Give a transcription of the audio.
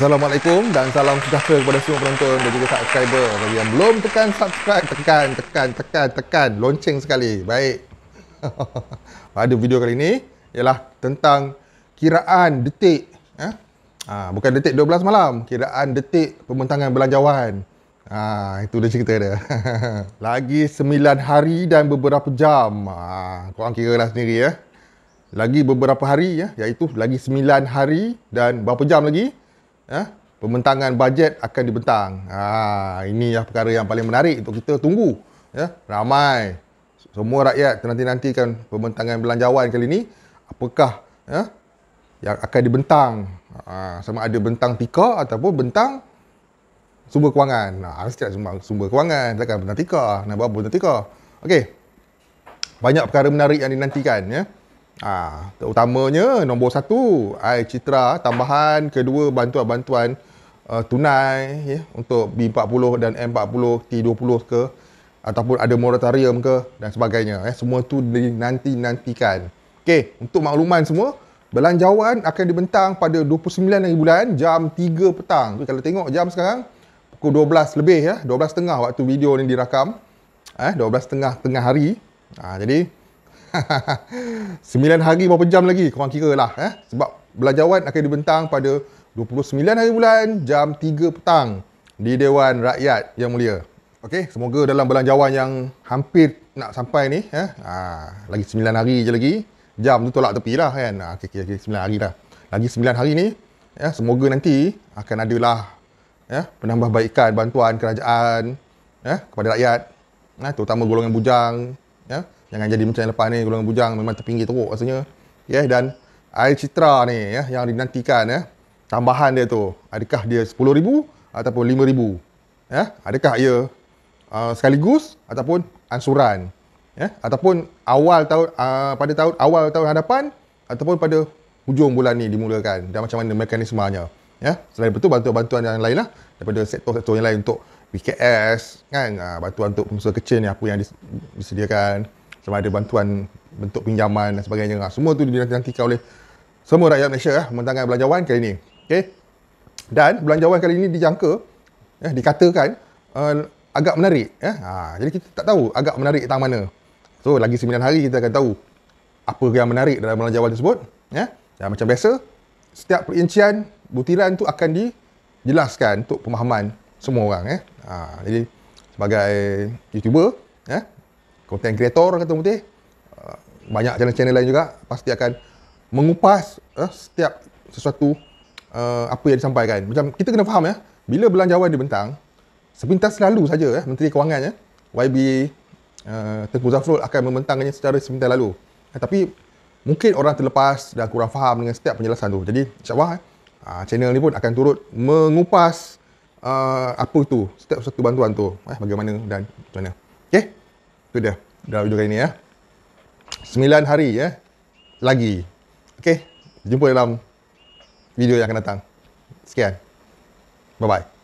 Assalamualaikum dan salam sejahtera kepada semua penonton dan juga subscriber Bagi yang belum tekan subscribe, tekan, tekan, tekan, tekan, lonceng sekali Baik Pada video kali ini ialah tentang kiraan detik eh? ha, Bukan detik 12 malam, kiraan detik pembentangan belanjawan ha, Itu dah cerita dia Lagi 9 hari dan beberapa jam ha, Korang kira lah sendiri ya Lagi beberapa hari ya, iaitu lagi 9 hari dan berapa jam lagi eh, ya, pembentangan bajet akan dibentang. Ha, ini yang perkara yang paling menarik untuk kita tunggu. Ya, ramai semua rakyat nanti nantikan pembentangan belanjawan kali ini. Apakah ya, yang akan dibentang? Ha, sama ada bentang tika ataupun bentang sumber kewangan. Ha, mesti ha, ada sumber, sumber kewangan. Takkan bentang tika. Nak buat apa bentang tika? Okey. Banyak perkara menarik yang dinantikan. Ya. Ah, terutamanya nombor satu, air citra tambahan kedua bantuan-bantuan uh, tunai ya untuk B40 dan M40 T20 ke ataupun ada moratorium ke dan sebagainya ya. Semua tu dinanti-nantikan. Okey, untuk makluman semua, belanjawan akan dibentang pada 29 hari bulan jam 3 petang. Jadi, kalau tengok jam sekarang pukul 12 lebih ya, 12 tengah waktu video ni dirakam. Eh, 12.30 tengah hari. Ah, jadi 9 hari berapa jam lagi korang kira lah eh? sebab belajawan akan dibentang pada 29 hari bulan jam 3 petang di Dewan Rakyat Yang Mulia Okey, semoga dalam belanjawan yang hampir nak sampai ni eh, ha, lagi 9 hari je lagi jam tu tolak tepi lah kan ha, okay, okay, 9 hari dah lagi 9 hari ni ya, semoga nanti akan adalah ya, penambahbaikan bantuan kerajaan ya, kepada rakyat ya, terutama golongan bujang ya, Jangan jadi macam yang lepas ni golongan bujang memang terpinggir teruk rasanya. Yeah, dan air citra ni ya yeah, yang dinantikan ya. Yeah, tambahan dia tu. Adakah dia 10000 ataupun 5000? Ya, yeah, adakah ia uh, sekaligus ataupun ansuran? Ya, yeah, ataupun awal tahun uh, pada tahun awal tahun hadapan ataupun pada hujung bulan ni dimulakan dan macam mana mekanismanya, Ya, yeah, selain itu bantuan-bantuan yang lainlah daripada sektor-sektor yang lain untuk PKS kan uh, bantuan untuk pengusaha kecil ni apa yang disediakan sama ada bantuan bentuk pinjaman dan sebagainya ha, semua tu dinantikan oleh semua rakyat Malaysia ha, ah, mentangkan belanjawan kali ini okay? dan belanjawan kali ini dijangka eh, dikatakan uh, agak menarik eh? ha, jadi kita tak tahu agak menarik tentang mana so lagi 9 hari kita akan tahu apa yang menarik dalam belanjawan tersebut eh? dan macam biasa setiap perincian butiran tu akan dijelaskan untuk pemahaman semua orang eh? ha, jadi sebagai youtuber eh, content creator kata putih ah, banyak channel-channel lain juga pasti akan mengupas uh, setiap sesuatu uh, apa yang disampaikan macam kita kena faham ya bila belanjawan dibentang sepintas lalu saja ya menteri kewangan ya YB uh, eh, Tengku Zafrul akan membentangnya secara sepintas lalu eh, tapi mungkin orang terlepas dan kurang faham dengan setiap penjelasan tu jadi insyaAllah ya, uh, channel ni pun akan turut mengupas uh, apa tu setiap satu bantuan tu eh, bagaimana dan macam mana Okay. Tu dia. Dalam video kali ni ya. Sembilan hari ya. Lagi. Okey. Jumpa dalam video yang akan datang. Sekian. Bye-bye.